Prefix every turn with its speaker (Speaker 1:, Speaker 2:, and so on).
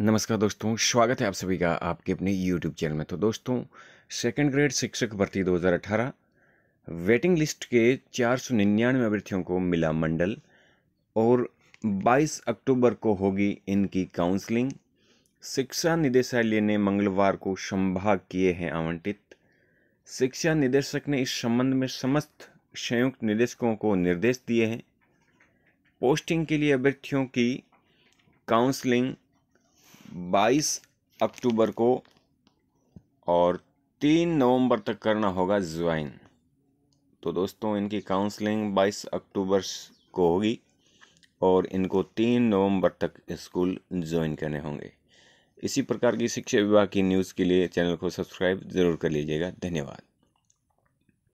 Speaker 1: नमस्कार दोस्तों स्वागत है आप सभी का आपके अपने YouTube चैनल में तो दोस्तों सेकंड ग्रेड शिक्षक भर्ती 2018 वेटिंग लिस्ट के चार सौ निन्यानवे अभ्यर्थियों को मिला मंडल और 22 अक्टूबर को होगी इनकी काउंसलिंग शिक्षा निदेशालय ने मंगलवार को संभाग किए हैं आवंटित शिक्षा निदेशक ने इस संबंध में समस्त संयुक्त निदेशकों को निर्देश दिए हैं पोस्टिंग के लिए अभ्यर्थियों की काउंसलिंग बाईस अक्टूबर को और तीन नवंबर तक करना होगा ज्वाइन तो दोस्तों इनकी काउंसलिंग 22 अक्टूबर को होगी और इनको तीन नवंबर तक स्कूल ज्वाइन करने होंगे इसी प्रकार की शिक्षा विभाग की न्यूज़ के लिए चैनल को सब्सक्राइब ज़रूर कर लीजिएगा धन्यवाद